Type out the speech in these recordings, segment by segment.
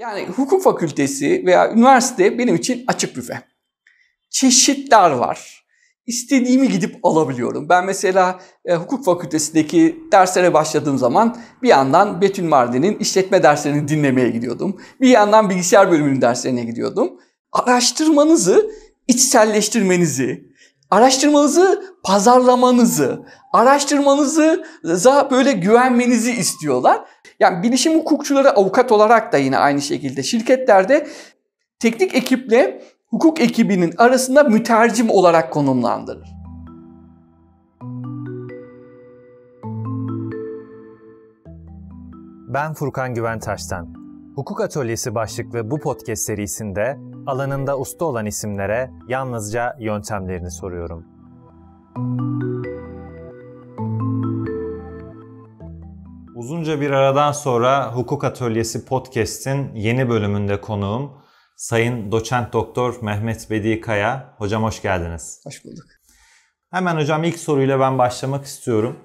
yani hukuk fakültesi veya üniversite benim için açık büfe. Çeşitler var. İstediğimi gidip alabiliyorum. Ben mesela e, hukuk fakültesindeki derslere başladığım zaman bir yandan Betül Mardin'in işletme derslerini dinlemeye gidiyordum. Bir yandan bilgisayar bölümünün derslerine gidiyordum. Araştırmanızı içselleştirmenizi, araştırmanızı pazarlamanızı, araştırmanızı böyle güvenmenizi istiyorlar. Yani bilişim hukukçuları avukat olarak da yine aynı şekilde şirketlerde teknik ekiple hukuk ekibinin arasında mütercim olarak konumlandırır. Ben Furkan Güventaş'tan. Hukuk Atölyesi başlıklı bu podcast serisinde alanında usta olan isimlere yalnızca yöntemlerini soruyorum. Müzik Uzunca bir aradan sonra Hukuk Atölyesi Podcast'in yeni bölümünde konuğum Sayın Doçent Doktor Mehmet Bedi Kaya. Hocam hoş geldiniz. Hoş bulduk. Hemen hocam ilk soruyla ben başlamak istiyorum.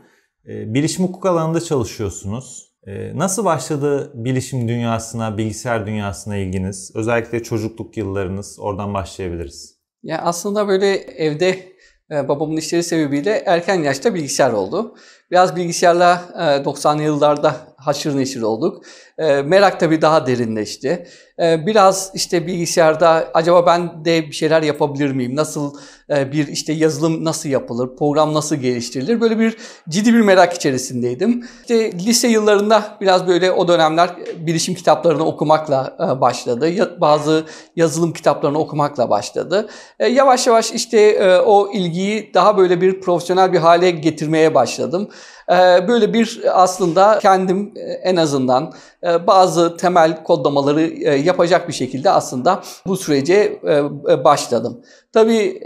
Ee, bilişim hukuk alanında çalışıyorsunuz. Ee, nasıl başladı bilişim dünyasına, bilgisayar dünyasına ilginiz? Özellikle çocukluk yıllarınız, oradan başlayabiliriz. Ya aslında böyle evde e, babamın işleri sebebiyle erken yaşta bilgisayar oldu. Biraz bilgisayarla 90'lı e, yıllarda haşır neşir olduk. E, merak tabii daha derinleşti. E, biraz işte bilgisayarda acaba ben de bir şeyler yapabilir miyim? Nasıl bir işte yazılım nasıl yapılır? Program nasıl geliştirilir? Böyle bir ciddi bir merak içerisindeydim. İşte lise yıllarında biraz böyle o dönemler bilişim kitaplarını okumakla başladı. Bazı yazılım kitaplarını okumakla başladı. Yavaş yavaş işte o ilgiyi daha böyle bir profesyonel bir hale getirmeye başladım. Ee, böyle bir aslında kendim e, en azından ee, bazı temel kodlamaları e, yapacak bir şekilde aslında bu sürece e, e, başladım. Tabii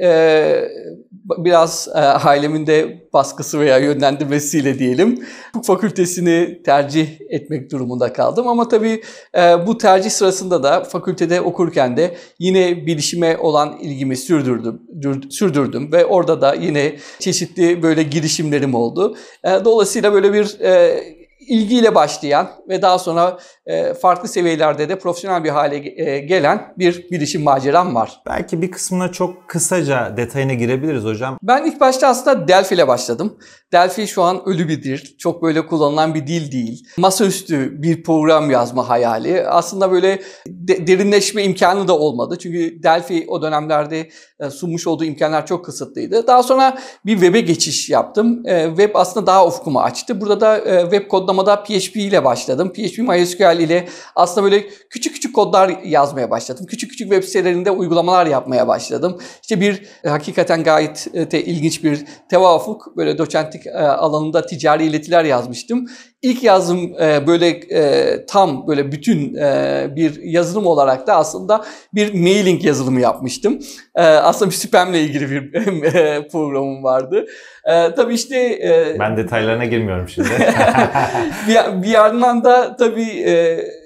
biraz ailemin de baskısı veya yönlendirmesiyle diyelim bu fakültesini tercih etmek durumunda kaldım. Ama tabii bu tercih sırasında da fakültede okurken de yine bilişime olan ilgimi sürdürdüm, sürdürdüm ve orada da yine çeşitli böyle girişimlerim oldu. Dolayısıyla böyle bir ilgiyle başlayan ve daha sonra e, farklı seviyelerde de profesyonel bir hale e, gelen bir bilişim maceram var. Belki bir kısmına çok kısaca detayına girebiliriz hocam. Ben ilk başta aslında Delphi ile başladım. Delphi şu an ölü bir dil. Çok böyle kullanılan bir dil değil. Masaüstü bir program yazma hayali. Aslında böyle derinleşme imkanı da olmadı. Çünkü Delphi o dönemlerde e, sunmuş olduğu imkanlar çok kısıtlıydı. Daha sonra bir web'e geçiş yaptım. web aslında daha ufkumu açtı. Burada da web kodlama uygulamada PHP ile başladım. PHP MySQL ile aslında böyle küçük küçük kodlar yazmaya başladım. Küçük küçük web sitelerinde uygulamalar yapmaya başladım. İşte bir e, hakikaten gayet de ilginç bir tevafuk böyle doçentlik e, alanında ticari iletiler yazmıştım. İlk yazım e, böyle tam böyle bütün bir yazılım olarak da aslında bir mailing yazılımı yapmıştım. Aslında bir spamle ilgili bir programım vardı. Tabii işte... Ben detaylarına girmiyorum şimdi. bir, bir yandan da tabii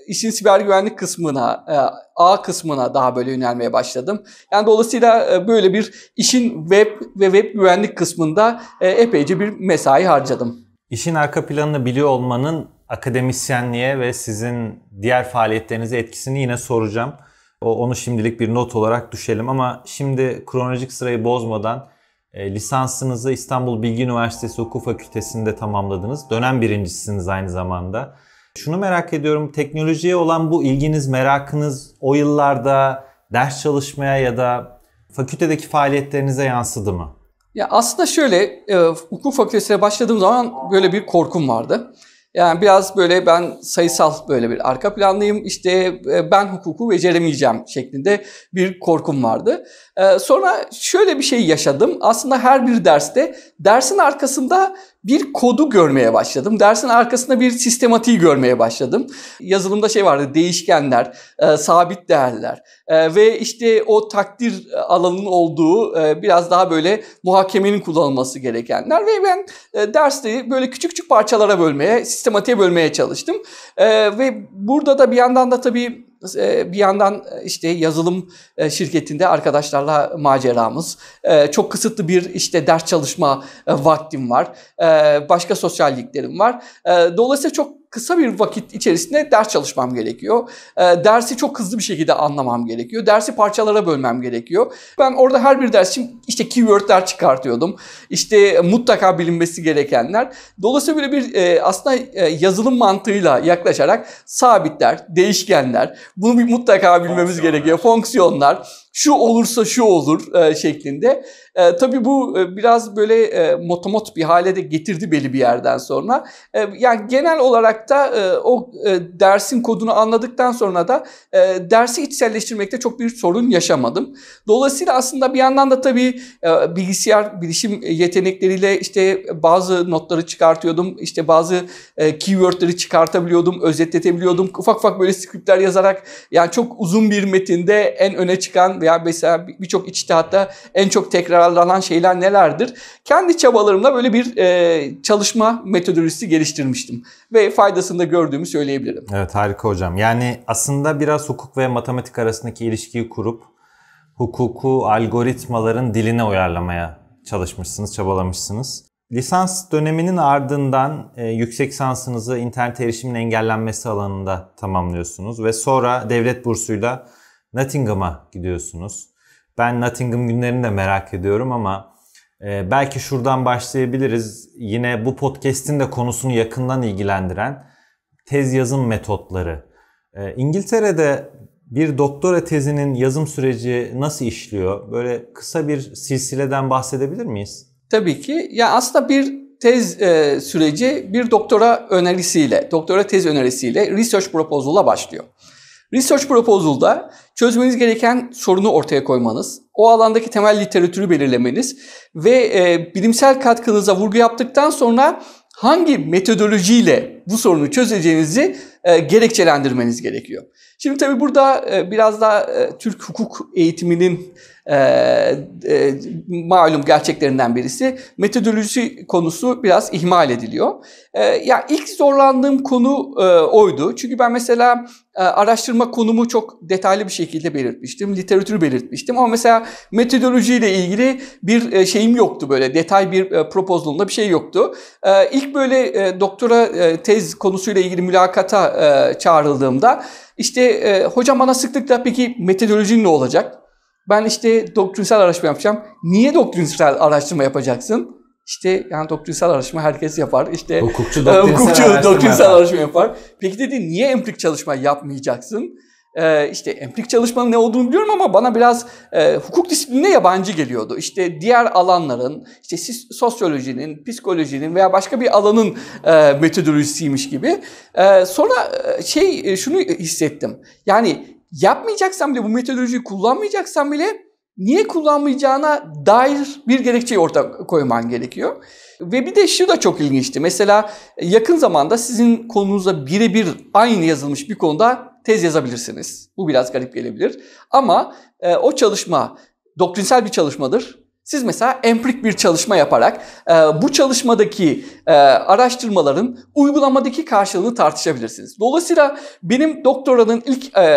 işin siber güvenlik kısmına, e, A kısmına daha böyle yönelmeye başladım. Yani dolayısıyla e, böyle bir işin web ve web güvenlik kısmında e, epeyce bir mesai harcadım. İşin arka planını biliyor olmanın akademisyenliğe ve sizin diğer faaliyetlerinize etkisini yine soracağım. Onu şimdilik bir not olarak düşelim ama şimdi kronolojik sırayı bozmadan lisansınızı İstanbul Bilgi Üniversitesi Hukuk Fakültesi'nde tamamladınız. Dönem birincisiniz aynı zamanda. Şunu merak ediyorum. Teknolojiye olan bu ilginiz, merakınız o yıllarda ders çalışmaya ya da fakültedeki faaliyetlerinize yansıdı mı? Ya aslında şöyle, e, hukuk fakültesine başladığım zaman böyle bir korkum vardı. Yani biraz böyle ben sayısal böyle bir arka planlıyım. İşte e, ben hukuku beceremeyeceğim şeklinde bir korkum vardı. E, sonra şöyle bir şey yaşadım. Aslında her bir derste dersin arkasında bir kodu görmeye başladım. Dersin arkasında bir sistematiği görmeye başladım. Yazılımda şey vardı değişkenler, e, sabit değerler e, ve işte o takdir alanının olduğu e, biraz daha böyle muhakemenin kullanılması gerekenler ve ben e, dersi böyle küçük küçük parçalara bölmeye, sistematiğe bölmeye çalıştım. E, ve burada da bir yandan da tabii e, bir yandan e, işte yazılım e, şirketinde arkadaşlarla maceramız. Çok kısıtlı bir işte ders çalışma vaktim var. Başka sosyalliklerim var. Dolayısıyla çok kısa bir vakit içerisinde ders çalışmam gerekiyor. E, dersi çok hızlı bir şekilde anlamam gerekiyor. Dersi parçalara bölmem gerekiyor. Ben orada her bir ders için işte keywordler çıkartıyordum. İşte mutlaka bilinmesi gerekenler. Dolayısıyla böyle bir e, aslında e, yazılım mantığıyla yaklaşarak sabitler, değişkenler, bunu bir mutlaka bilmemiz Fonksiyonlar. gerekiyor. Fonksiyonlar şu olursa şu olur e, şeklinde. E, tabii bu e, biraz böyle e, motomot bir hale de getirdi belli bir yerden sonra. E, yani genel olarak da e, o e, dersin kodunu anladıktan sonra da e, dersi içselleştirmekte çok bir sorun yaşamadım. Dolayısıyla aslında bir yandan da tabii e, bilgisayar bilişim yetenekleriyle işte bazı notları çıkartıyordum. işte bazı e, keywordleri çıkartabiliyordum, özetletebiliyordum. Ufak ufak böyle skriptler yazarak yani çok uzun bir metinde en öne çıkan veya mesela birçok içtihatta en çok tekrarlanan şeyler nelerdir? Kendi çabalarımla böyle bir e, çalışma metodolojisi geliştirmiştim ve faydasını da gördüğümü söyleyebilirim. Evet harika hocam. Yani aslında biraz hukuk ve matematik arasındaki ilişkiyi kurup hukuku algoritmaların diline uyarlamaya çalışmışsınız, çabalamışsınız. Lisans döneminin ardından e, yüksek lisansınızı internet erişimin engellenmesi alanında tamamlıyorsunuz ve sonra devlet bursuyla Nottingham'a gidiyorsunuz. Ben Nottingham günlerini de merak ediyorum ama e, belki şuradan başlayabiliriz. Yine bu podcast'in de konusunu yakından ilgilendiren tez yazım metotları. E, İngiltere'de bir doktora tezinin yazım süreci nasıl işliyor? Böyle kısa bir silsileden bahsedebilir miyiz? Tabii ki. Ya aslında bir tez e, süreci bir doktora önerisiyle, doktora tez önerisiyle research proposal'la başlıyor. Research proposal'da çözmeniz gereken sorunu ortaya koymanız, o alandaki temel literatürü belirlemeniz ve e, bilimsel katkınıza vurgu yaptıktan sonra hangi metodolojiyle bu sorunu çözeceğinizi e, gerekçelendirmeniz gerekiyor. Şimdi tabii burada e, biraz daha e, Türk hukuk eğitiminin e, e, malum gerçeklerinden birisi. Metodoloji konusu biraz ihmal ediliyor. E, ya ilk zorlandığım konu e, oydu. Çünkü ben mesela e, araştırma konumu çok detaylı bir şekilde belirtmiştim. Literatürü belirtmiştim ama mesela metodolojiyle ilgili bir e, şeyim yoktu böyle. Detay bir e, propozalımda bir şey yoktu. Ee, ilk böyle doktora tez konusuyla ilgili mülakata çağrıldığımda işte hocam bana sıklıkla peki metodolojin ne olacak? Ben işte doktrinsel araştırma yapacağım. Niye doktrinsel araştırma yapacaksın? İşte yani doktrinsel araştırma herkes yapar. İşte hukukçu e, doktrinsel, hukukçu, araştırma, doktrinsel yapar. araştırma yapar. Peki dedi niye empirik çalışma yapmayacaksın? Ee, işte emprik çalışmanın ne olduğunu biliyorum ama bana biraz e, hukuk disiplinine yabancı geliyordu. İşte diğer alanların, işte sosyolojinin, psikolojinin veya başka bir alanın e, metodolojisiymiş gibi. E, sonra e, şey e, şunu hissettim. Yani yapmayacaksam bile bu metodolojiyi kullanmayacaksan bile niye kullanmayacağına dair bir gerekçeyi ortaya koyman gerekiyor. Ve bir de şu da çok ilginçti. Mesela yakın zamanda sizin konunuzla birebir aynı yazılmış bir konuda tez yazabilirsiniz. Bu biraz garip gelebilir. Ama e, o çalışma doktrinsel bir çalışmadır siz mesela empirik bir çalışma yaparak e, bu çalışmadaki e, araştırmaların uygulamadaki karşılığını tartışabilirsiniz. Dolayısıyla benim doktoranın ilk e,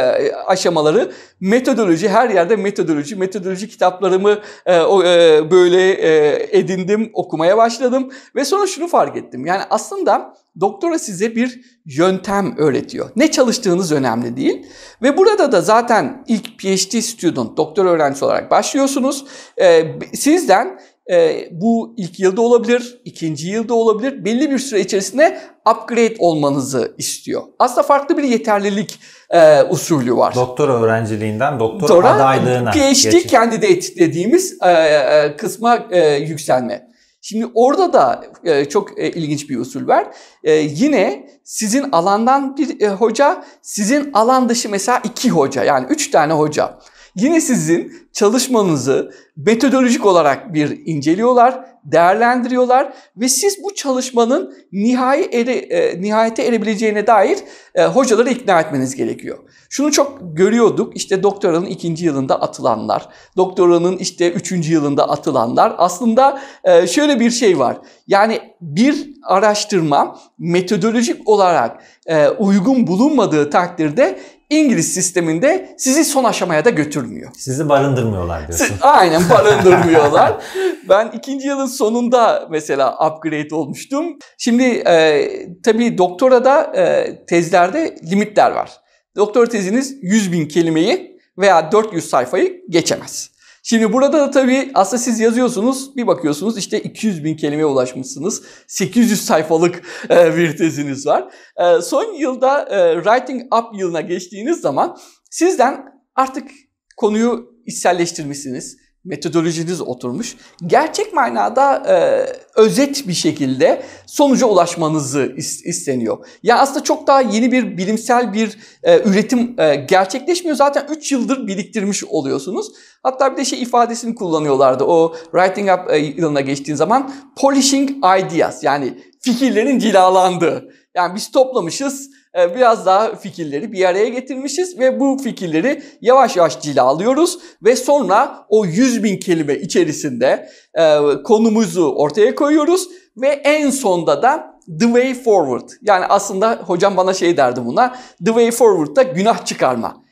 aşamaları metodoloji, her yerde metodoloji, metodoloji kitaplarımı e, o, e, böyle e, edindim, okumaya başladım ve sonra şunu fark ettim. Yani aslında doktora size bir yöntem öğretiyor. Ne çalıştığınız önemli değil. Ve burada da zaten ilk PhD student, doktor öğrencisi olarak başlıyorsunuz. Ee, sizden e, bu ilk yılda olabilir, ikinci yılda olabilir. Belli bir süre içerisinde upgrade olmanızı istiyor. Aslında farklı bir yeterlilik e, usulü var. Doktor öğrenciliğinden doktor Dora, adaylığına. PhD geçiş. candidate dediğimiz e, e, kısma e, yükselme. Şimdi orada da e, çok e, ilginç bir usul var. E, yine sizin alandan bir hoca, sizin alan dışı mesela iki hoca yani üç tane hoca. Yine sizin çalışmanızı metodolojik olarak bir inceliyorlar değerlendiriyorlar ve siz bu çalışmanın nihai ere, e, nihayete erebileceğine dair e, hocaları ikna etmeniz gerekiyor. Şunu çok görüyorduk işte doktoranın ikinci yılında atılanlar, doktoranın işte üçüncü yılında atılanlar aslında e, şöyle bir şey var. Yani bir araştırma metodolojik olarak e, uygun bulunmadığı takdirde İngiliz sisteminde sizi son aşamaya da götürmüyor. Sizi barındırmıyorlar diyorsun. aynen barındırmıyorlar. ben ikinci yılın sonunda mesela upgrade olmuştum. Şimdi e, tabii doktorada e, tezlerde limitler var. Doktor teziniz 100 bin kelimeyi veya 400 sayfayı geçemez. Şimdi burada da tabii aslında siz yazıyorsunuz bir bakıyorsunuz işte 200 bin kelimeye ulaşmışsınız. 800 sayfalık e, bir teziniz var. E, son yılda e, Writing Up yılına geçtiğiniz zaman sizden artık konuyu içselleştirmişsiniz metodolojiniz oturmuş. Gerçek manada e, özet bir şekilde sonuca ulaşmanızı is, isteniyor. Ya yani aslında çok daha yeni bir bilimsel bir e, üretim e, gerçekleşmiyor. Zaten 3 yıldır biriktirmiş oluyorsunuz. Hatta bir de şey ifadesini kullanıyorlardı. O writing up e, yılına geçtiğin zaman polishing ideas yani fikirlerin cilalandığı. Yani biz toplamışız ee, biraz daha fikirleri bir araya getirmişiz ve bu fikirleri yavaş yavaş cila alıyoruz ve sonra o 100 bin kelime içerisinde e, konumuzu ortaya koyuyoruz ve en sonda da The Way Forward yani aslında hocam bana şey derdi buna The Way Forward da günah çıkarma.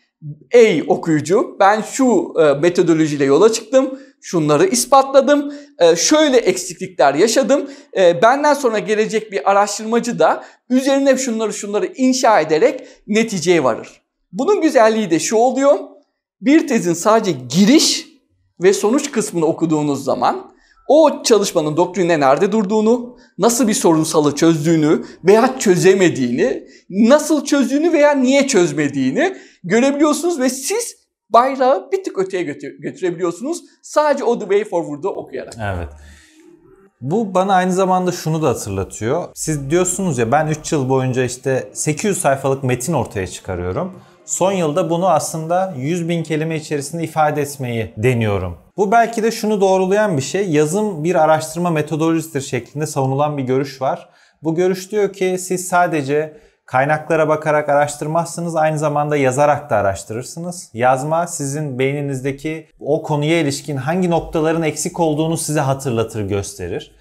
Ey okuyucu ben şu e, metodolojiyle yola çıktım şunları ispatladım, e, şöyle eksiklikler yaşadım. E, benden sonra gelecek bir araştırmacı da üzerine şunları şunları inşa ederek neticeye varır. Bunun güzelliği de şu oluyor. Bir tezin sadece giriş ve sonuç kısmını okuduğunuz zaman o çalışmanın doktrinde nerede durduğunu, nasıl bir sorunsalı çözdüğünü veya çözemediğini, nasıl çözdüğünü veya niye çözmediğini görebiliyorsunuz ve siz bayrağı bir tık öteye götürebiliyorsunuz. Sadece o The Way Forward'ı okuyarak. Evet. Bu bana aynı zamanda şunu da hatırlatıyor. Siz diyorsunuz ya ben 3 yıl boyunca işte 800 sayfalık metin ortaya çıkarıyorum. Son yılda bunu aslında 100 bin kelime içerisinde ifade etmeyi deniyorum. Bu belki de şunu doğrulayan bir şey. Yazım bir araştırma metodolojisidir şeklinde savunulan bir görüş var. Bu görüş diyor ki siz sadece Kaynaklara bakarak araştırmazsınız, aynı zamanda yazarak da araştırırsınız. Yazma sizin beyninizdeki o konuya ilişkin hangi noktaların eksik olduğunu size hatırlatır, gösterir.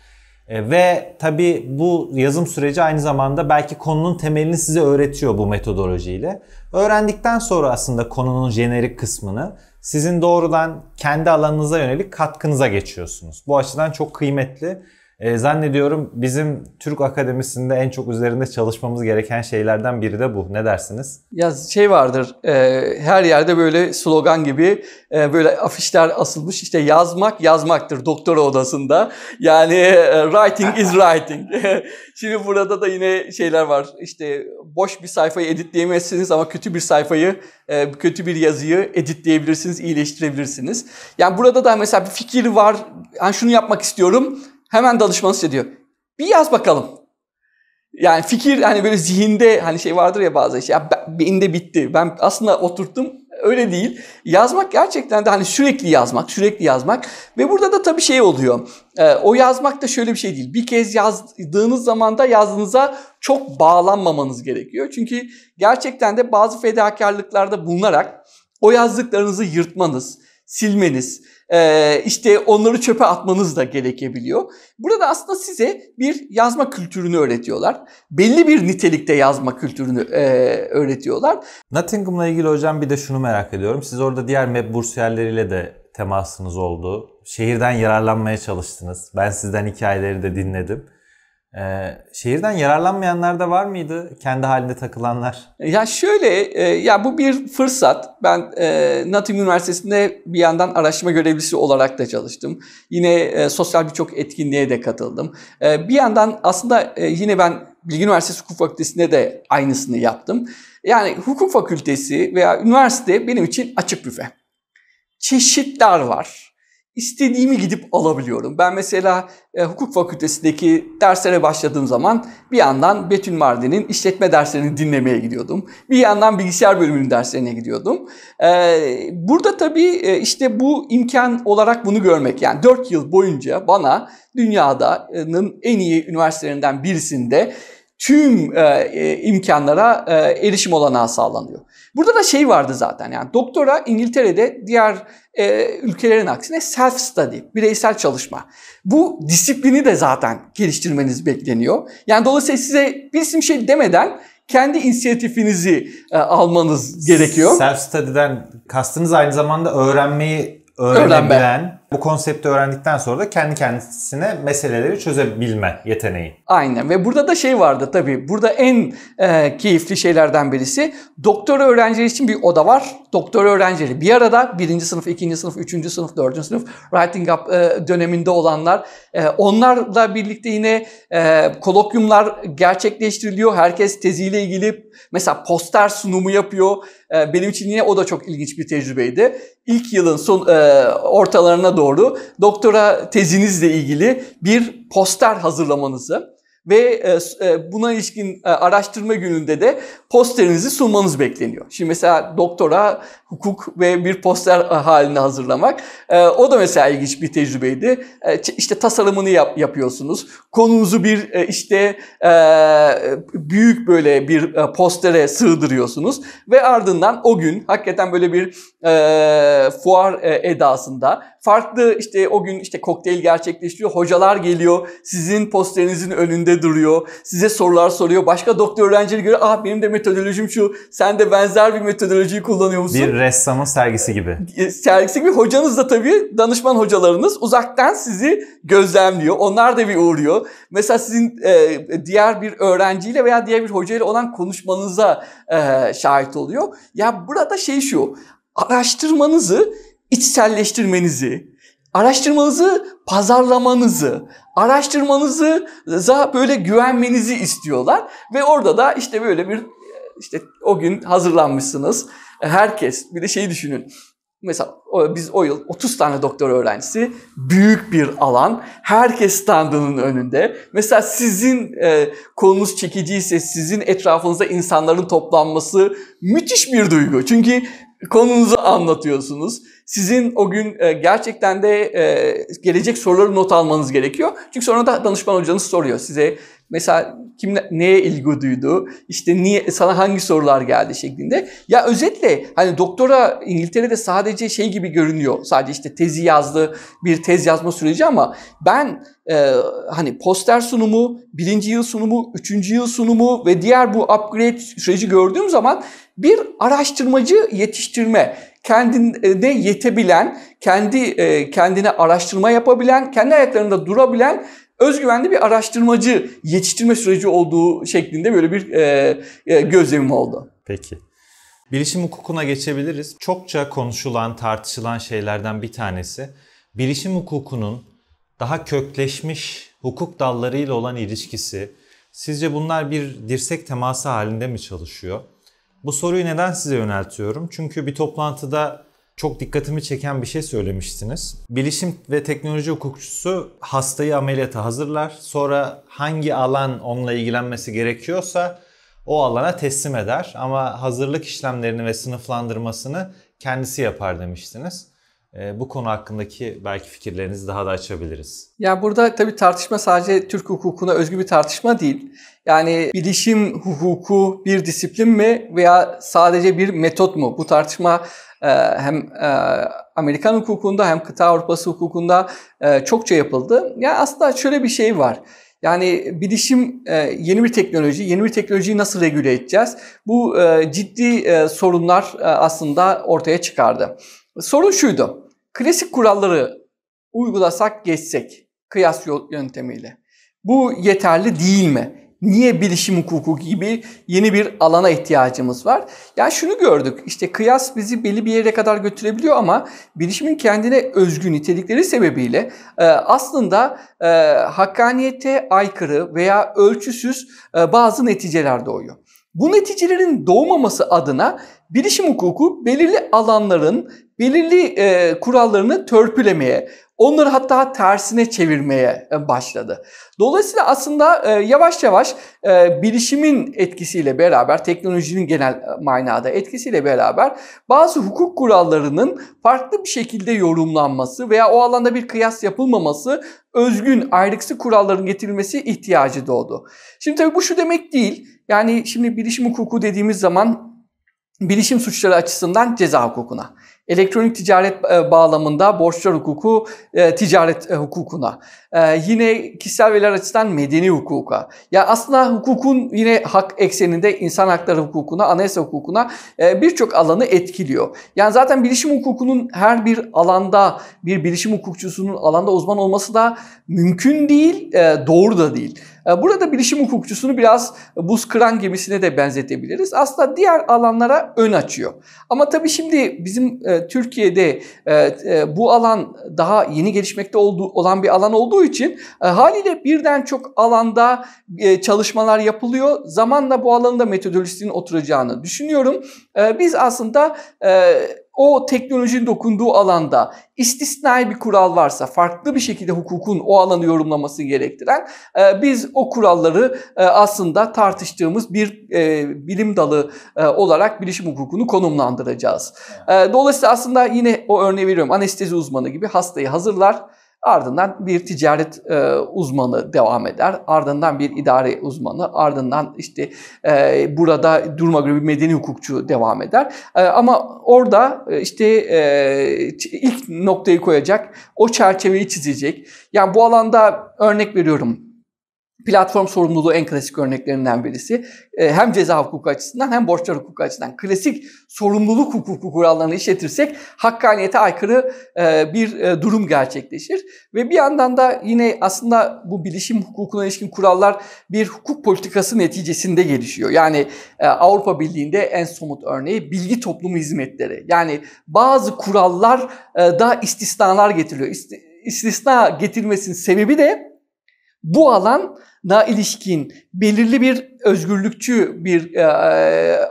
E, ve tabii bu yazım süreci aynı zamanda belki konunun temelini size öğretiyor bu metodolojiyle. Öğrendikten sonra aslında konunun jenerik kısmını sizin doğrudan kendi alanınıza yönelik katkınıza geçiyorsunuz. Bu açıdan çok kıymetli. E, zannediyorum bizim Türk Akademisi'nde en çok üzerinde çalışmamız gereken şeylerden biri de bu. Ne dersiniz? Ya şey vardır, e, her yerde böyle slogan gibi e, böyle afişler asılmış. İşte yazmak yazmaktır doktora odasında. Yani e, writing is writing. Şimdi burada da yine şeyler var. İşte boş bir sayfayı editleyemezsiniz ama kötü bir sayfayı, e, kötü bir yazıyı editleyebilirsiniz, iyileştirebilirsiniz. Yani burada da mesela bir fikir var. Yani şunu yapmak istiyorum Hemen danışmanı size diyor. Bir yaz bakalım. Yani fikir hani böyle zihinde hani şey vardır ya bazı şey. Ya bende bitti. Ben aslında oturttum öyle değil. Yazmak gerçekten de hani sürekli yazmak, sürekli yazmak ve burada da tabii şey oluyor. Ee, o yazmak da şöyle bir şey değil. Bir kez yazdığınız zaman da yazdığınıza çok bağlanmamanız gerekiyor. Çünkü gerçekten de bazı fedakarlıklarda bulunarak o yazdıklarınızı yırtmanız, silmeniz e, işte onları çöpe atmanız da gerekebiliyor. Burada aslında size bir yazma kültürünü öğretiyorlar. Belli bir nitelikte yazma kültürünü e, öğretiyorlar. Nottingham'la ilgili hocam bir de şunu merak ediyorum. Siz orada diğer MEP bursiyerleriyle de temasınız oldu. Şehirden yararlanmaya çalıştınız. Ben sizden hikayeleri de dinledim. Ee, şehirden yararlanmayanlar da var mıydı? Kendi halinde takılanlar. Ya şöyle, e, ya bu bir fırsat. Ben e, Nottingham Üniversitesi'nde bir yandan araştırma görevlisi olarak da çalıştım. Yine e, sosyal birçok etkinliğe de katıldım. E, bir yandan aslında e, yine ben Bilgi Üniversitesi Hukuk Fakültesi'nde de aynısını yaptım. Yani hukuk fakültesi veya üniversite benim için açık büfe. Çeşitler var istediğimi gidip alabiliyorum. Ben mesela e, hukuk fakültesindeki derslere başladığım zaman bir yandan Betül Mardin'in işletme derslerini dinlemeye gidiyordum. Bir yandan bilgisayar bölümünün derslerine gidiyordum. E, burada tabii e, işte bu imkan olarak bunu görmek yani 4 yıl boyunca bana dünyadanın e, en iyi üniversitelerinden birisinde tüm e, e, imkanlara e, erişim olanağı sağlanıyor. Burada da şey vardı zaten yani doktora İngiltere'de diğer e, ülkelerin aksine self study, bireysel çalışma. Bu disiplini de zaten geliştirmeniz bekleniyor. Yani dolayısıyla size bir isim şey demeden kendi inisiyatifinizi e, almanız gerekiyor. Self study'den kastınız aynı zamanda öğrenmeyi öğrenebilen, Öğrenme bu konsepti öğrendikten sonra da kendi kendisine meseleleri çözebilme yeteneği. Aynen ve burada da şey vardı tabii. Burada en e, keyifli şeylerden birisi doktor öğrencileri için bir oda var. Doktor öğrencileri bir arada birinci sınıf, ikinci sınıf, üçüncü sınıf, dördüncü sınıf writing up e, döneminde olanlar. E, onlarla birlikte yine e, kolokyumlar gerçekleştiriliyor. Herkes teziyle ilgili mesela poster sunumu yapıyor. E, benim için yine o da çok ilginç bir tecrübeydi. İlk yılın son e, ortalarına doğru doğru doktora tezinizle ilgili bir poster hazırlamanızı ve e, e, buna ilişkin e, araştırma gününde de posterinizi sunmanız bekleniyor. Şimdi mesela doktora hukuk ve bir poster halinde hazırlamak o da mesela ilginç bir tecrübeydi. İşte tasarımını yap, yapıyorsunuz. Konunuzu bir işte büyük böyle bir postere sığdırıyorsunuz ve ardından o gün hakikaten böyle bir fuar edasında farklı işte o gün işte kokteyl gerçekleşiyor, Hocalar geliyor. Sizin posterinizin önünde önünde duruyor. Size sorular soruyor. Başka doktor öğrencileri göre ah benim de metodolojim şu. Sen de benzer bir metodolojiyi kullanıyor musun? Bir ressamın sergisi gibi. E, sergisi gibi. Hocanız da tabii danışman hocalarınız uzaktan sizi gözlemliyor. Onlar da bir uğruyor. Mesela sizin e, diğer bir öğrenciyle veya diğer bir hocayla olan konuşmanıza e, şahit oluyor. Ya burada şey şu. Araştırmanızı içselleştirmenizi, araştırmanızı pazarlamanızı, araştırmanızı za böyle güvenmenizi istiyorlar ve orada da işte böyle bir işte o gün hazırlanmışsınız. Herkes bir de şeyi düşünün. Mesela biz o yıl 30 tane doktor öğrencisi büyük bir alan. Herkes standının önünde. Mesela sizin e, konunuz çekiciyse sizin etrafınızda insanların toplanması müthiş bir duygu. Çünkü konunuzu anlatıyorsunuz. Sizin o gün e, gerçekten de e, gelecek soruları not almanız gerekiyor. Çünkü sonra da danışman hocanız soruyor size Mesela kim neye ilgi duydu? İşte niye sana hangi sorular geldi şeklinde. Ya özetle hani doktora İngiltere'de sadece şey gibi görünüyor. Sadece işte tezi yazdı, bir tez yazma süreci ama ben e, hani poster sunumu, birinci yıl sunumu, üçüncü yıl sunumu ve diğer bu upgrade süreci gördüğüm zaman bir araştırmacı yetiştirme, kendine yetebilen, kendi e, kendine araştırma yapabilen, kendi ayaklarında durabilen özgüvenli bir araştırmacı yetiştirme süreci olduğu şeklinde böyle bir e, e, gözlemim oldu. Peki. Bilişim hukukuna geçebiliriz. Çokça konuşulan, tartışılan şeylerden bir tanesi bilişim hukukunun daha kökleşmiş hukuk dallarıyla olan ilişkisi. Sizce bunlar bir dirsek teması halinde mi çalışıyor? Bu soruyu neden size yöneltiyorum? Çünkü bir toplantıda çok dikkatimi çeken bir şey söylemiştiniz. Bilişim ve teknoloji hukukçusu hastayı ameliyata hazırlar. Sonra hangi alan onunla ilgilenmesi gerekiyorsa o alana teslim eder. Ama hazırlık işlemlerini ve sınıflandırmasını kendisi yapar demiştiniz. Ee, bu konu hakkındaki belki fikirlerinizi daha da açabiliriz. Ya burada tabii tartışma sadece Türk hukukuna özgü bir tartışma değil. Yani bilişim hukuku bir disiplin mi veya sadece bir metot mu? Bu tartışma ee, hem e, Amerikan hukukunda hem kıta Avrupası hukukunda e, çokça yapıldı. Yani aslında şöyle bir şey var. Yani bilişim e, yeni bir teknoloji, yeni bir teknolojiyi nasıl regüle edeceğiz? Bu ciddi sorunlar aslında ortaya çıkardı. Sorun şuydu, klasik kuralları uygulasak geçsek kıyas yöntemiyle. Bu yeterli değil mi? Niye bilişim hukuku gibi yeni bir alana ihtiyacımız var? Yani şunu gördük. İşte kıyas bizi belli bir yere kadar götürebiliyor ama bilişimin kendine özgü nitelikleri sebebiyle e, aslında e, hakkaniyete aykırı veya ölçüsüz e, bazı neticeler doğuyor. Bu neticelerin doğmaması adına bilişim hukuku belirli alanların belirli e, kurallarını törpülemeye, onları hatta tersine çevirmeye e, başladı. Dolayısıyla aslında e, yavaş yavaş e, bilişimin etkisiyle beraber, teknolojinin genel manada etkisiyle beraber bazı hukuk kurallarının farklı bir şekilde yorumlanması veya o alanda bir kıyas yapılmaması özgün ayrıksı kuralların getirilmesi ihtiyacı doğdu. Şimdi tabii bu şu demek değil. Yani şimdi bilişim hukuku dediğimiz zaman bilişim suçları açısından ceza hukukuna elektronik ticaret e, bağlamında borçlar hukuku e, ticaret e, hukukuna. Ee, yine kişisel veriler açısından medeni hukuka. Ya yani aslında hukukun yine hak ekseninde insan hakları hukukuna, anayasa hukukuna e, birçok alanı etkiliyor. Yani zaten bilişim hukukunun her bir alanda bir bilişim hukukçusunun alanda uzman olması da mümkün değil, e, doğru da değil. E, burada bilişim hukukçusunu biraz buz kıran gemisine de benzetebiliriz. Aslında diğer alanlara ön açıyor. Ama tabii şimdi bizim Türkiye'de bu alan daha yeni gelişmekte olduğu, olan bir alan olduğu olduğu için e, haliyle birden çok alanda e, çalışmalar yapılıyor. Zamanla bu alanda da metodolojisinin oturacağını düşünüyorum. E, biz aslında e, o teknolojinin dokunduğu alanda istisnai bir kural varsa farklı bir şekilde hukukun o alanı yorumlaması gerektiren e, biz o kuralları e, aslında tartıştığımız bir e, bilim dalı e, olarak bilişim hukukunu konumlandıracağız. E, dolayısıyla aslında yine o örneği veriyorum anestezi uzmanı gibi hastayı hazırlar Ardından bir ticaret e, uzmanı devam eder. Ardından bir idare uzmanı, ardından işte e, burada duruma göre bir medeni hukukçu devam eder. E, ama orada e, işte e, ilk noktayı koyacak, o çerçeveyi çizecek. Yani bu alanda örnek veriyorum Platform sorumluluğu en klasik örneklerinden birisi. Ee, hem ceza hukuku açısından hem borçlar hukuku açısından. Klasik sorumluluk hukuku kurallarını işletirsek hakkaniyete aykırı e, bir e, durum gerçekleşir. Ve bir yandan da yine aslında bu bilişim hukukuna ilişkin kurallar bir hukuk politikası neticesinde gelişiyor. Yani e, Avrupa Birliği'nde en somut örneği bilgi toplumu hizmetleri. Yani bazı kurallar da istisnalar getiriyor İstisna getirmesinin sebebi de bu alana ilişkin belirli bir özgürlükçü bir e,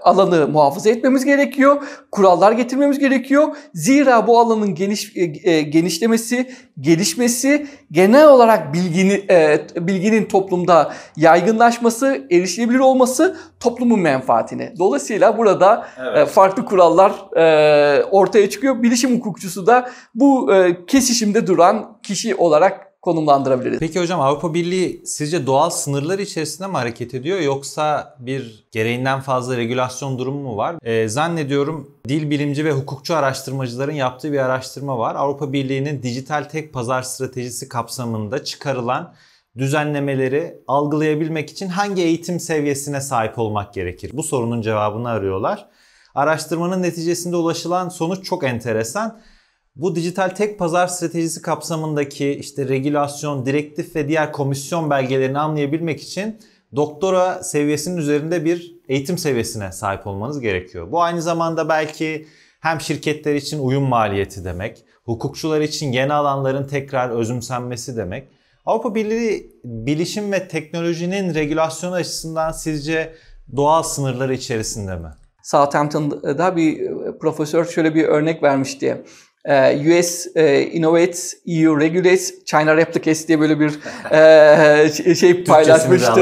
alanı muhafaza etmemiz gerekiyor. Kurallar getirmemiz gerekiyor. Zira bu alanın geniş e, e genişlemesi, gelişmesi, genel olarak bilgini e, bilginin toplumda yaygınlaşması, erişilebilir olması toplumun menfaatini. Dolayısıyla burada e, evet. e, farklı kurallar e, ortaya çıkıyor. Bilişim hukukçusu da bu e, kesişimde duran kişi olarak konumlandırabiliriz. Peki hocam Avrupa Birliği sizce doğal sınırlar içerisinde mi hareket ediyor yoksa bir gereğinden fazla regülasyon durumu mu var? Ee, zannediyorum dil bilimci ve hukukçu araştırmacıların yaptığı bir araştırma var. Avrupa Birliği'nin dijital tek pazar stratejisi kapsamında çıkarılan düzenlemeleri algılayabilmek için hangi eğitim seviyesine sahip olmak gerekir? Bu sorunun cevabını arıyorlar. Araştırmanın neticesinde ulaşılan sonuç çok enteresan. Bu dijital tek pazar stratejisi kapsamındaki işte regülasyon, direktif ve diğer komisyon belgelerini anlayabilmek için doktora seviyesinin üzerinde bir eğitim seviyesine sahip olmanız gerekiyor. Bu aynı zamanda belki hem şirketler için uyum maliyeti demek, hukukçular için yeni alanların tekrar özümsenmesi demek. Avrupa Birliği bilişim ve teknolojinin regülasyon açısından sizce doğal sınırları içerisinde mi? Southampton'da bir profesör şöyle bir örnek vermişti. Ee, US e, Innovates, EU Regulates, China Replicates diye böyle bir e, şey, şey paylaşmıştı.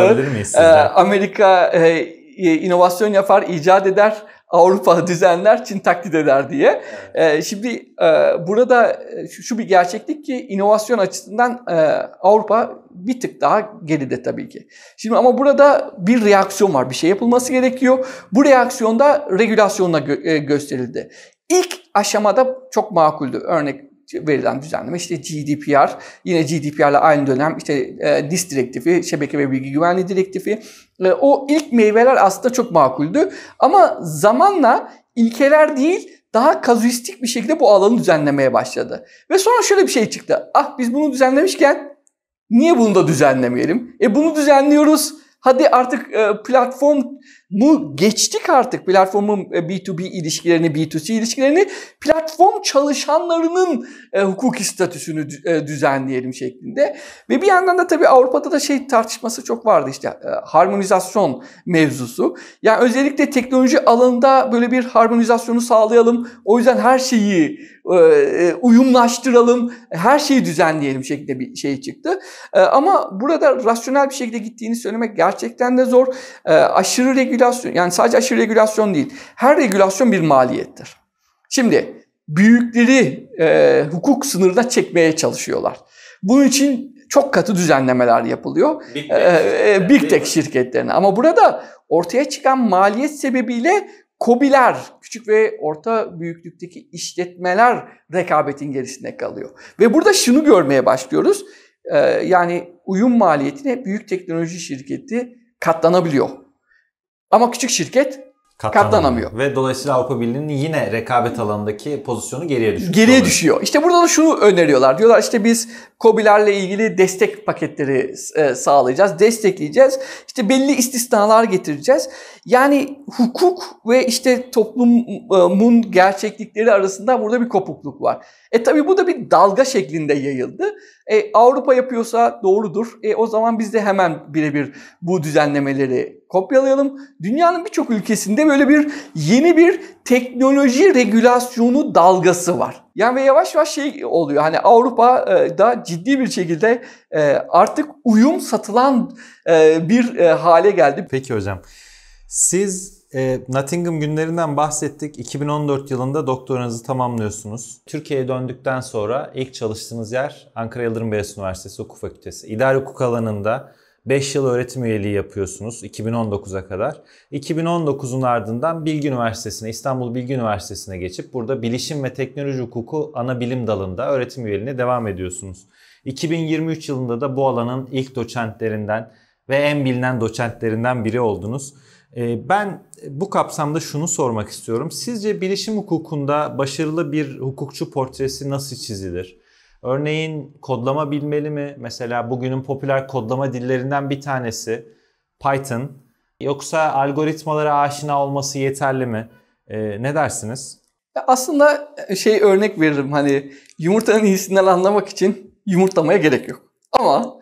Ee, e, Amerika e, inovasyon yapar, icat eder, Avrupa düzenler, Çin taklit eder diye. E, şimdi e, burada e, şu, şu bir gerçeklik ki inovasyon açısından e, Avrupa bir tık daha geride tabii ki. Şimdi ama burada bir reaksiyon var, bir şey yapılması gerekiyor. Bu reaksiyonda regülasyonla gö- e, gösterildi. İlk aşamada çok makuldü. Örnek verilen düzenleme işte GDPR yine GDPR ile aynı dönem işte e, DIS direktifi, şebeke ve bilgi güvenliği direktifi e, o ilk meyveler aslında çok makuldü ama zamanla ilkeler değil daha kazuistik bir şekilde bu alanı düzenlemeye başladı. Ve sonra şöyle bir şey çıktı. Ah biz bunu düzenlemişken niye bunu da düzenlemeyelim? E bunu düzenliyoruz. Hadi artık e, platform bu geçtik artık platformun B2B e, ilişkilerini, B2C ilişkilerini platform çalışanlarının e, hukuki statüsünü e, düzenleyelim şeklinde. Ve bir yandan da tabii Avrupa'da da şey tartışması çok vardı işte e, harmonizasyon mevzusu. Yani özellikle teknoloji alanında böyle bir harmonizasyonu sağlayalım. O yüzden her şeyi e, uyumlaştıralım, her şeyi düzenleyelim şeklinde bir şey çıktı. ama burada rasyonel bir şekilde gittiğini söylemek gerçekten de zor. aşırı regül regülasyon yani sadece aşırı regülasyon değil. Her regülasyon bir maliyettir. Şimdi büyükleri e, hukuk sınırına çekmeye çalışıyorlar. Bunun için çok katı düzenlemeler yapılıyor. Big e, Tech, ee, şirketlerine. Ama burada ortaya çıkan maliyet sebebiyle Kobiler, küçük ve orta büyüklükteki işletmeler rekabetin gerisinde kalıyor. Ve burada şunu görmeye başlıyoruz. Ee, yani uyum maliyetine büyük teknoloji şirketi katlanabiliyor. Ama küçük şirket katlanamıyor. Ve dolayısıyla Avrupa Birliği'nin yine rekabet alanındaki pozisyonu geriye düşüyor. Geriye düşüyor. İşte burada da şunu öneriyorlar. Diyorlar işte biz COBİ'lerle ilgili destek paketleri e, sağlayacağız, destekleyeceğiz. İşte belli istisnalar getireceğiz. Yani hukuk ve işte toplumun e, gerçeklikleri arasında burada bir kopukluk var. E tabii bu da bir dalga şeklinde yayıldı. E, Avrupa yapıyorsa doğrudur. E, o zaman biz de hemen birebir bu düzenlemeleri kopyalayalım. Dünyanın birçok ülkesinde böyle bir yeni bir teknoloji regülasyonu dalgası var. Yani ve yavaş yavaş şey oluyor. Hani Avrupa'da ciddi bir şekilde e, artık uyum satılan e, bir e, hale geldi. Peki hocam. Siz e, Nottingham günlerinden bahsettik. 2014 yılında doktoranızı tamamlıyorsunuz. Türkiye'ye döndükten sonra ilk çalıştığınız yer Ankara Yıldırım Beyazıt Üniversitesi Hukuk Fakültesi. İdari hukuk alanında 5 yıl öğretim üyeliği yapıyorsunuz 2019'a kadar. 2019'un ardından Bilgi Üniversitesi'ne, İstanbul Bilgi Üniversitesi'ne geçip burada bilişim ve teknoloji hukuku ana bilim dalında öğretim üyeliğine devam ediyorsunuz. 2023 yılında da bu alanın ilk doçentlerinden ve en bilinen doçentlerinden biri oldunuz. Ee, ben bu kapsamda şunu sormak istiyorum. Sizce bilişim hukukunda başarılı bir hukukçu portresi nasıl çizilir? Örneğin kodlama bilmeli mi? Mesela bugünün popüler kodlama dillerinden bir tanesi Python. Yoksa algoritmalara aşina olması yeterli mi? Ee, ne dersiniz? Aslında e, şey örnek veririm hani yumurtanın iyisinden anlamak için yumurtlamaya gerek yok. Ama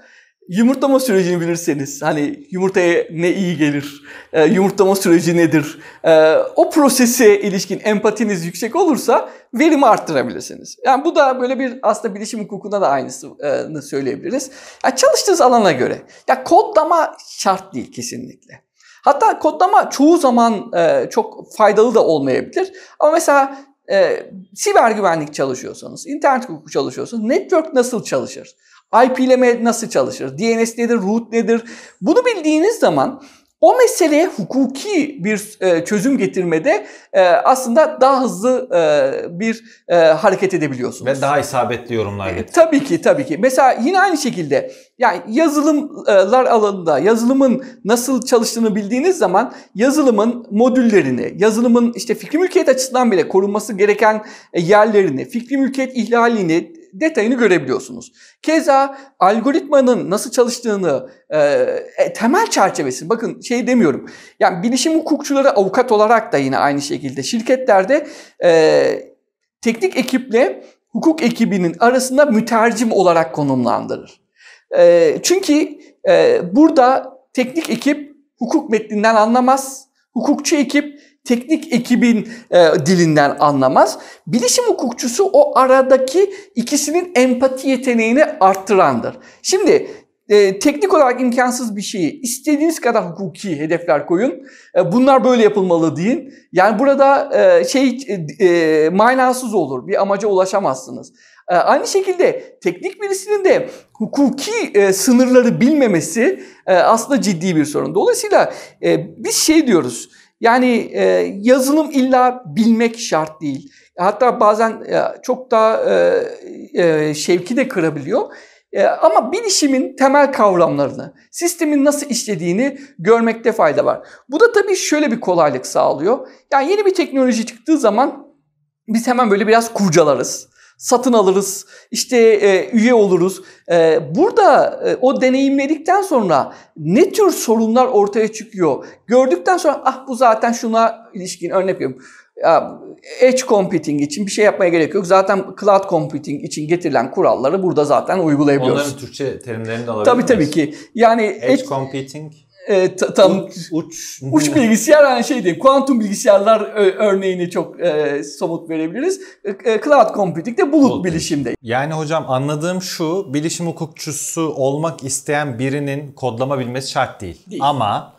yumurtlama sürecini bilirseniz hani yumurtaya ne iyi gelir, e, yumurtlama süreci nedir, e, o prosese ilişkin empatiniz yüksek olursa verimi arttırabilirsiniz. Yani bu da böyle bir aslında bilişim hukukunda da aynısını söyleyebiliriz. Yani çalıştığınız alana göre. Ya kodlama şart değil kesinlikle. Hatta kodlama çoğu zaman e, çok faydalı da olmayabilir. Ama mesela e, siber güvenlik çalışıyorsanız, internet hukuku çalışıyorsanız network nasıl çalışır? IP'leme nasıl çalışır? DNS nedir? Root nedir? Bunu bildiğiniz zaman o meseleye hukuki bir e, çözüm getirmede e, aslında daha hızlı e, bir e, hareket edebiliyorsunuz. Ve daha isabetli yorumlar getirir. E, tabii ki tabii ki. Mesela yine aynı şekilde yani yazılımlar alanında yazılımın nasıl çalıştığını bildiğiniz zaman yazılımın modüllerini, yazılımın işte fikri mülkiyet açısından bile korunması gereken e, yerlerini, fikri mülkiyet ihlalini, detayını görebiliyorsunuz. Keza algoritmanın nasıl çalıştığını, e, e temel çerçevesini, bakın şey demiyorum. Yani bilişim hukukçuları avukat olarak da yine aynı şekilde şirketlerde e, teknik ekiple hukuk ekibinin arasında mütercim olarak konumlandırır. E, çünkü e, burada teknik ekip hukuk metninden anlamaz, hukukçu ekip teknik ekibin e, dilinden anlamaz. Bilişim hukukçusu o aradaki ikisinin empati yeteneğini arttırandır. Şimdi e, teknik olarak imkansız bir şeyi istediğiniz kadar hukuki hedefler koyun. E, bunlar böyle yapılmalı deyin. Yani burada e, şey e, e manasız olur. Bir amaca ulaşamazsınız. E, aynı şekilde teknik birisinin de hukuki e, sınırları bilmemesi e, aslında ciddi bir sorun. Dolayısıyla e, biz şey diyoruz yani e, yazılım illa bilmek şart değil. Hatta bazen e, çok daha e, e, şevki de kırabiliyor. E, ama bilişimin temel kavramlarını, sistemin nasıl işlediğini görmekte fayda var. Bu da tabii şöyle bir kolaylık sağlıyor. Yani yeni bir teknoloji çıktığı zaman biz hemen böyle biraz kurcalarız satın alırız, işte e, üye oluruz. E, burada e, o deneyimledikten sonra ne tür sorunlar ortaya çıkıyor? Gördükten sonra ah bu zaten şuna ilişkin örnek veriyorum. Edge computing için bir şey yapmaya gerek yok. Zaten cloud computing için getirilen kuralları burada zaten uygulayabiliyoruz. Onların Türkçe terimlerini de alabilir Tabii tabii ki. Yani edge, edge computing e, tam uç, uç. uç bilgisayar yani şey diyeyim kuantum bilgisayarlar örneğini çok e, somut verebiliriz. E, e, cloud computing de bulut, bulut bilişimde. Yani hocam anladığım şu bilişim hukukçusu olmak isteyen birinin kodlama bilmesi şart değil. değil. Ama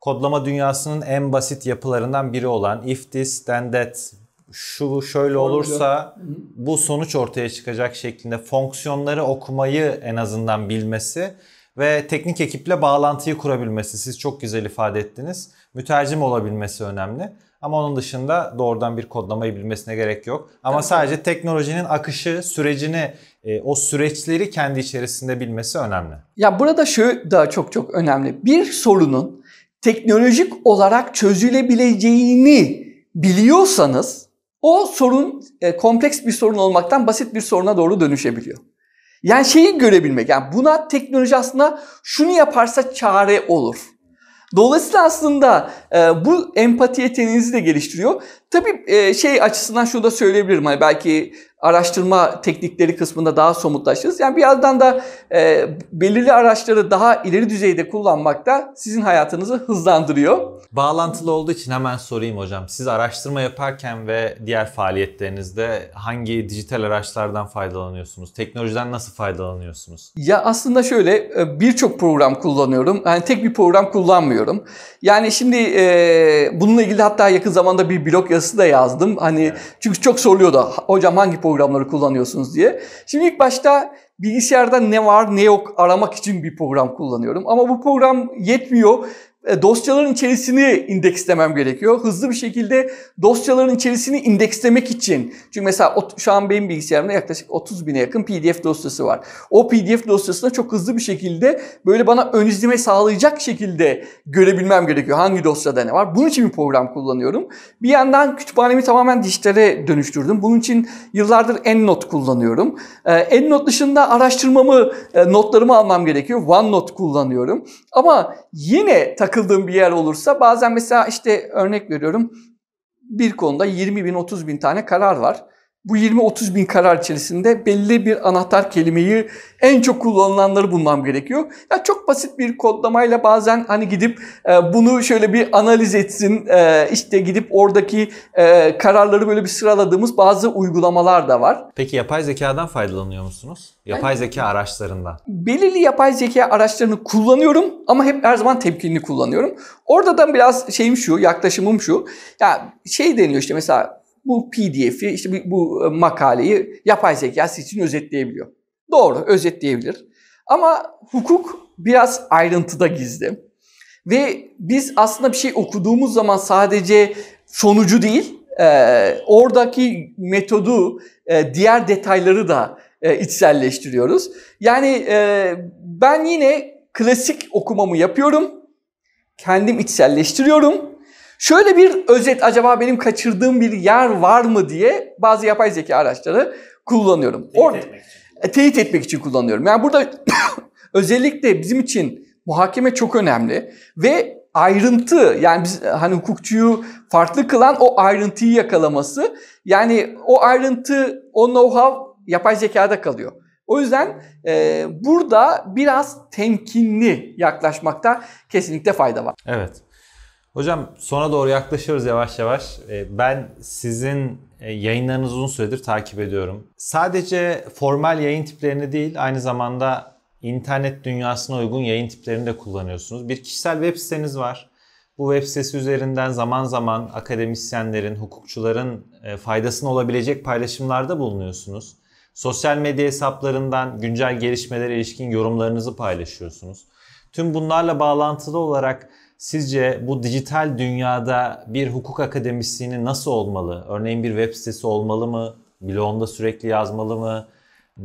kodlama dünyasının en basit yapılarından biri olan if this then that şu şöyle olursa bu sonuç ortaya çıkacak şeklinde fonksiyonları okumayı en azından bilmesi ve teknik ekiple bağlantıyı kurabilmesi. Siz çok güzel ifade ettiniz. Mütercim olabilmesi önemli. Ama onun dışında doğrudan bir kodlamayı bilmesine gerek yok. Ama Tabii. sadece teknolojinin akışı, sürecini, e, o süreçleri kendi içerisinde bilmesi önemli. Ya burada şu da çok çok önemli. Bir sorunun teknolojik olarak çözülebileceğini biliyorsanız o sorun e, kompleks bir sorun olmaktan basit bir soruna doğru dönüşebiliyor. Yani şeyi görebilmek. Yani buna teknoloji aslında şunu yaparsa çare olur. Dolayısıyla aslında e, bu empati yeteneğinizi de geliştiriyor. Tabii e, şey açısından şunu da söyleyebilirim. Hani belki araştırma teknikleri kısmında daha somutlaşırız. Yani bir yandan da e, belirli araçları daha ileri düzeyde kullanmak da sizin hayatınızı hızlandırıyor. Bağlantılı olduğu için hemen sorayım hocam. Siz araştırma yaparken ve diğer faaliyetlerinizde hangi dijital araçlardan faydalanıyorsunuz? Teknolojiden nasıl faydalanıyorsunuz? Ya aslında şöyle e, birçok program kullanıyorum. Yani tek bir program kullanmıyorum. Yani şimdi e, bununla ilgili hatta yakın zamanda bir blog yazısı da yazdım. Hani evet. çünkü çok soruluyordu. Hocam hangi program programları kullanıyorsunuz diye. Şimdi ilk başta bilgisayarda ne var ne yok aramak için bir program kullanıyorum. Ama bu program yetmiyor. E, dosyaların içerisini indekslemem gerekiyor. Hızlı bir şekilde dosyaların içerisini indekslemek için. Çünkü mesela şu an benim bilgisayarımda yaklaşık 30 bine yakın PDF dosyası var. O PDF dosyasına çok hızlı bir şekilde böyle bana ön izleme sağlayacak şekilde görebilmem gerekiyor. Hangi dosyada ne var? Bunun için bir program kullanıyorum. Bir yandan kütüphanemi tamamen dijitale dönüştürdüm. Bunun için yıllardır EndNote kullanıyorum. E, EndNote dışında araştırmamı, e, notlarımı almam gerekiyor. OneNote kullanıyorum. Ama yine takip takıldığım bir yer olursa bazen mesela işte örnek veriyorum bir konuda 20 bin 30 bin tane karar var bu 20-30 bin karar içerisinde belli bir anahtar kelimeyi en çok kullanılanları bulmam gerekiyor. Ya yani çok basit bir kodlamayla bazen hani gidip e, bunu şöyle bir analiz etsin, e, işte gidip oradaki e, kararları böyle bir sıraladığımız bazı uygulamalar da var. Peki yapay zekadan faydalanıyor musunuz? Yapay yani, zeka araçlarından. Belirli yapay zeka araçlarını kullanıyorum ama hep her zaman tepkinli kullanıyorum. Oradan biraz şeyim şu, yaklaşımım şu. Ya şey deniyor işte mesela bu PDF'i, işte bu, bu e, makaleyi yapay zekası için özetleyebiliyor. Doğru, özetleyebilir. Ama hukuk biraz ayrıntıda gizli. Ve biz aslında bir şey okuduğumuz zaman sadece sonucu değil, e, oradaki metodu, e, diğer detayları da e, içselleştiriyoruz. Yani e, ben yine klasik okumamı yapıyorum, kendim içselleştiriyorum Şöyle bir özet acaba benim kaçırdığım bir yer var mı diye bazı yapay zeka araçları kullanıyorum. Teyit Orada, etmek için. E, teyit etmek için kullanıyorum. Yani burada özellikle bizim için muhakeme çok önemli ve ayrıntı yani biz e, hani hukukçuyu farklı kılan o ayrıntıyı yakalaması. Yani o ayrıntı, o know-how yapay zekada kalıyor. O yüzden e, burada biraz temkinli yaklaşmakta kesinlikle fayda var. Evet. Hocam sona doğru yaklaşıyoruz yavaş yavaş. Ee, ben sizin e, yayınlarınızı uzun süredir takip ediyorum. Sadece formal yayın tiplerini değil aynı zamanda internet dünyasına uygun yayın tiplerini de kullanıyorsunuz. Bir kişisel web siteniz var. Bu web sitesi üzerinden zaman zaman akademisyenlerin, hukukçuların e, faydasına olabilecek paylaşımlarda bulunuyorsunuz. Sosyal medya hesaplarından güncel gelişmelere ilişkin yorumlarınızı paylaşıyorsunuz. Tüm bunlarla bağlantılı olarak Sizce bu dijital dünyada bir hukuk akademisyeni nasıl olmalı? Örneğin bir web sitesi olmalı mı? Blogunda sürekli yazmalı mı?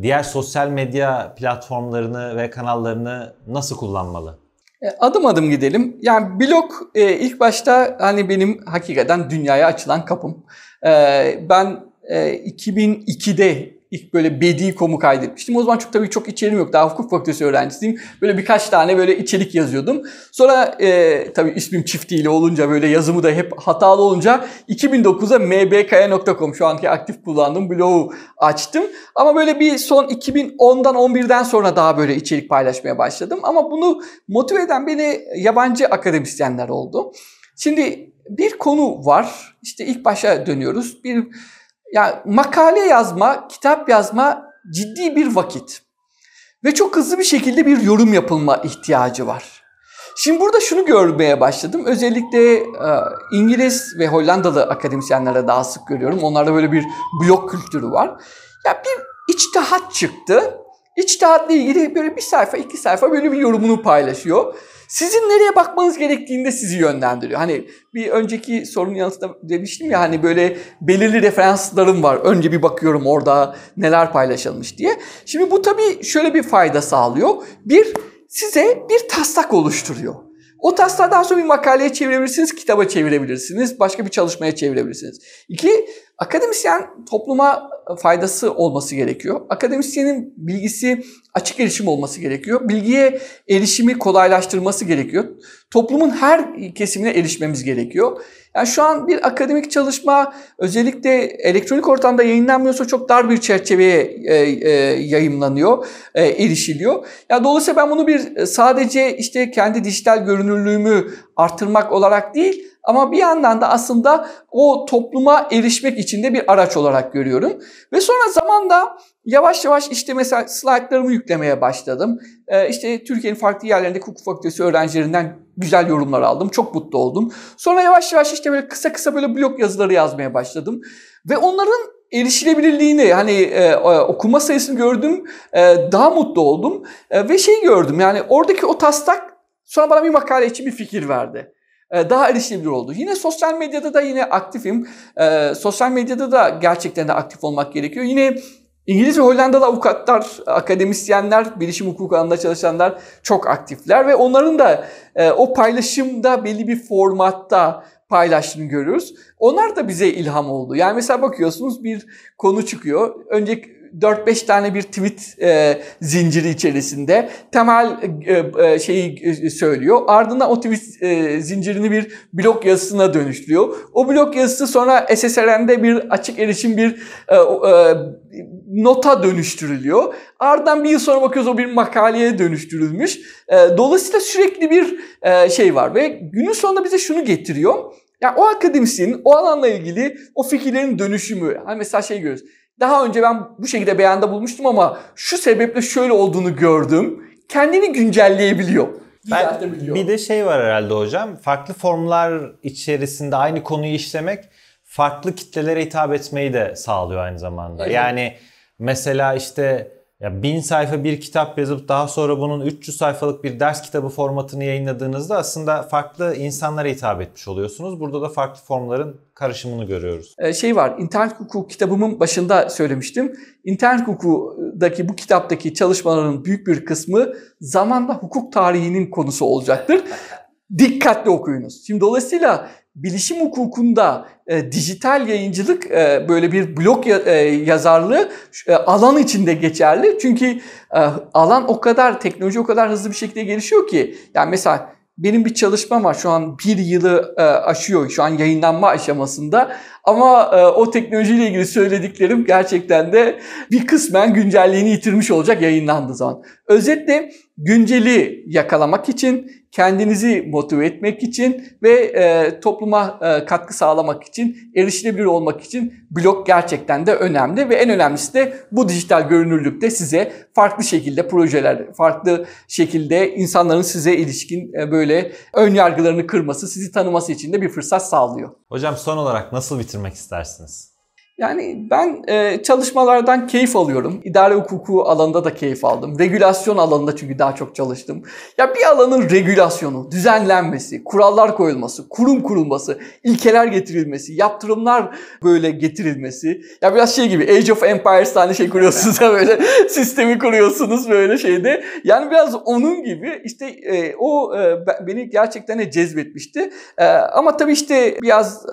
Diğer sosyal medya platformlarını ve kanallarını nasıl kullanmalı? E, adım adım gidelim. Yani blog e, ilk başta hani benim hakikaten dünyaya açılan kapım. E, ben e, 2002'de ilk böyle bedi komu kaydetmiştim. O zaman çok tabii çok içeriğim yok. Daha hukuk fakültesi öğrencisiyim. Böyle birkaç tane böyle içerik yazıyordum. Sonra e, tabii ismim çiftiyle olunca böyle yazımı da hep hatalı olunca 2009'a mbkaya.com şu anki aktif kullandığım blogu açtım. Ama böyle bir son 2010'dan 11'den sonra daha böyle içerik paylaşmaya başladım. Ama bunu motive eden beni yabancı akademisyenler oldu. Şimdi bir konu var. İşte ilk başa dönüyoruz. Bir yani makale yazma, kitap yazma ciddi bir vakit. Ve çok hızlı bir şekilde bir yorum yapılma ihtiyacı var. Şimdi burada şunu görmeye başladım. Özellikle e, İngiliz ve Hollandalı akademisyenlerde daha sık görüyorum. Onlarda böyle bir blok kültürü var. Ya bir içtihat çıktı. İçtihatla ilgili böyle bir sayfa, iki sayfa böyle bir yorumunu paylaşıyor. Sizin nereye bakmanız gerektiğinde sizi yönlendiriyor. Hani bir önceki sorunun yanıtında demiştim ya hani böyle belirli referanslarım var. Önce bir bakıyorum orada neler paylaşılmış diye. Şimdi bu tabii şöyle bir fayda sağlıyor. Bir, size bir taslak oluşturuyor. O taslağı daha sonra bir makaleye çevirebilirsiniz, kitaba çevirebilirsiniz, başka bir çalışmaya çevirebilirsiniz. İki, Akademisyen topluma e, faydası olması gerekiyor. Akademisyenin bilgisi açık erişim olması gerekiyor. Bilgiye erişimi kolaylaştırması gerekiyor. Toplumun her kesimine erişmemiz gerekiyor. Yani şu an bir akademik çalışma özellikle elektronik ortamda yayınlanmıyorsa çok dar bir çerçeveye e, e, yayınlanıyor, e, erişiliyor. Ya yani dolayısıyla ben bunu bir e, sadece işte kendi dijital görünürlüğümü artırmak olarak değil, ama bir yandan da aslında o topluma erişmek için de bir araç olarak görüyorum. Ve sonra zamanda yavaş yavaş işte mesela slaytlarımı yüklemeye başladım. Ee, işte Türkiye'nin farklı yerlerinde hukuk fakültesi öğrencilerinden güzel yorumlar aldım. Çok mutlu oldum. Sonra yavaş yavaş işte böyle kısa kısa böyle blog yazıları yazmaya başladım. Ve onların erişilebilirliğini hani e, okuma sayısını gördüm. E, daha mutlu oldum. E, ve şey gördüm yani oradaki o taslak sonra bana bir makale için bir fikir verdi. Ee, daha erişilebilir oldu. Yine sosyal medyada da yine aktifim. E, sosyal medyada da gerçekten de aktif olmak gerekiyor. Yine İngiliz ve Hollandalı avukatlar, akademisyenler, bilişim hukuku alanında çalışanlar çok aktifler ve onların da e, o paylaşımda belli bir formatta paylaştığını görüyoruz. Onlar da bize ilham oldu. Yani mesela bakıyorsunuz bir konu çıkıyor. Önce 4-5 tane bir tweet e, zinciri içerisinde temel e, e şeyi e, söylüyor. Ardından o tweet e, zincirini bir blok yazısına dönüştürüyor. O blok yazısı sonra SSRN'de bir açık erişim bir e, e, nota dönüştürülüyor. Ardından bir yıl sonra bakıyoruz o bir makaleye dönüştürülmüş. E, dolayısıyla sürekli bir e, şey var ve günün sonunda bize şunu getiriyor. yani o akademisyenin o alanla ilgili o fikirlerin dönüşümü. Hani mesela şey görüyoruz daha önce ben bu şekilde beyanda bulmuştum ama şu sebeple şöyle olduğunu gördüm. Kendini güncelleyebiliyor. Ben, bir de şey var herhalde hocam. Farklı formlar içerisinde aynı konuyu işlemek farklı kitlelere hitap etmeyi de sağlıyor aynı zamanda. Evet. Yani mesela işte ya bin sayfa bir kitap yazıp daha sonra bunun 300 sayfalık bir ders kitabı formatını yayınladığınızda aslında farklı insanlara hitap etmiş oluyorsunuz. Burada da farklı formların karışımını görüyoruz. Ee, şey var, internet hukuku kitabımın başında söylemiştim. İnternet hukukudaki bu kitaptaki çalışmaların büyük bir kısmı zamanla hukuk tarihinin konusu olacaktır dikkatli okuyunuz. Şimdi dolayısıyla bilişim hukukunda e, dijital yayıncılık e, böyle bir blok ya, e, yazarlığı e, alan içinde geçerli. Çünkü e, alan o kadar, teknoloji o kadar hızlı bir şekilde gelişiyor ki. Yani mesela benim bir çalışmam var şu an bir yılı e, aşıyor. Şu an yayınlanma aşamasında. Ama e, o teknolojiyle ilgili söylediklerim gerçekten de bir kısmen güncelliğini yitirmiş olacak yayınlandığı zaman. Özetle günceli yakalamak için, kendinizi motive etmek için ve e, topluma e, katkı sağlamak için, erişilebilir olmak için blog gerçekten de önemli ve en önemlisi de bu dijital görünürlükte size farklı şekilde projeler, farklı şekilde insanların size ilişkin e, böyle ön yargılarını kırması, sizi tanıması için de bir fırsat sağlıyor. Hocam son olarak nasıl bitir? getirmek istersiniz? Yani ben e, çalışmalardan keyif alıyorum. İdare hukuku alanında da keyif aldım. Regülasyon alanında çünkü daha çok çalıştım. Ya bir alanın regülasyonu, düzenlenmesi, kurallar koyulması, kurum kurulması, ilkeler getirilmesi, yaptırımlar böyle getirilmesi. Ya biraz şey gibi Age of Empires tane şey kuruyorsunuz ya böyle sistemi kuruyorsunuz böyle şeyde. Yani biraz onun gibi işte e, o e, beni gerçekten cezbetmişti. E, ama tabii işte biraz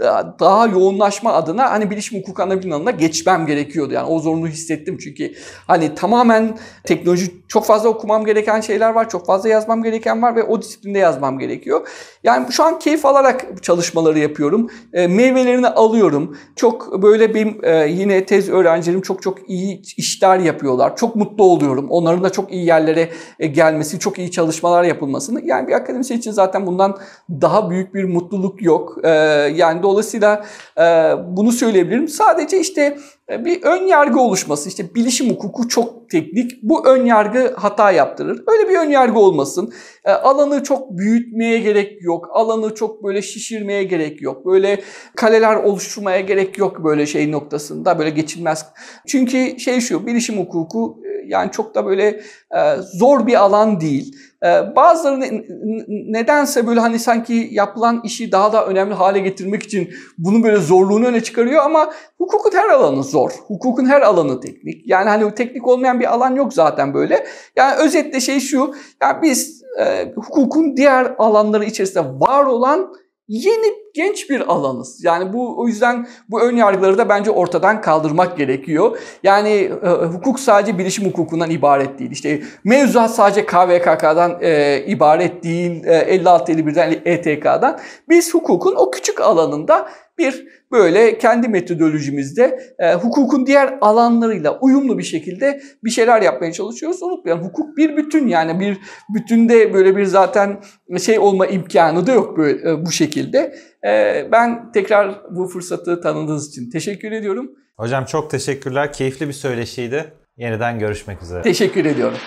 e, daha yoğunlaşma adına hani bilişim hukuku ana bilim alanına geçmem gerekiyordu. Yani o zorunlu hissettim çünkü hani tamamen teknoloji çok fazla okumam gereken şeyler var, çok fazla yazmam gereken var ve o disiplinde yazmam gerekiyor. Yani şu an keyif alarak çalışmaları yapıyorum. E, meyvelerini alıyorum. Çok böyle benim e, yine tez öğrencilerim çok çok iyi işler yapıyorlar. Çok mutlu oluyorum. Onların da çok iyi yerlere e, gelmesi, çok iyi çalışmalar yapılmasını. Yani bir akademisyen için zaten bundan daha büyük bir mutluluk yok. E, yani Dolayısıyla e, bunu söyleyebilirim. Sadece işte e, bir ön yargı oluşması. işte bilişim hukuku çok teknik. Bu ön yargı hata yaptırır. Öyle bir ön yargı olmasın. E, alanı çok büyütmeye gerek yok. Alanı çok böyle şişirmeye gerek yok. Böyle kaleler oluşturmaya gerek yok böyle şey noktasında. Böyle geçilmez. Çünkü şey şu bilişim hukuku e, yani çok da böyle e, zor bir alan değil. E, bazıları ne, nedense böyle hani sanki yapılan işi daha da önemli hale getirmek için bunun böyle zorluğunu öne çıkarıyor ama hukukun her alanı zor. Hukukun her alanı teknik. Yani hani teknik olmayan bir alan yok zaten böyle. Yani özetle şey şu. Yani biz e, hukukun diğer alanları içerisinde var olan yeni genç bir alanız. Yani bu o yüzden bu ön yargıları da bence ortadan kaldırmak gerekiyor. Yani e, hukuk sadece bilişim hukukundan ibaret değil. İşte mevzuat sadece KVKK'dan e, ibaret değil. E, 56-51'den ETK'dan. Biz hukukun o küçük alanında bir böyle kendi metodolojimizde e, hukukun diğer alanlarıyla uyumlu bir şekilde bir şeyler yapmaya çalışıyoruz. Unutmayalım hukuk bir bütün yani bir bütünde böyle bir zaten şey olma imkanı da yok böyle e, bu şekilde. E, ee, ben tekrar bu fırsatı tanıdığınız için teşekkür ediyorum. Hocam çok teşekkürler. Keyifli bir söyleşiydi. Yeniden görüşmek üzere. Teşekkür ediyorum.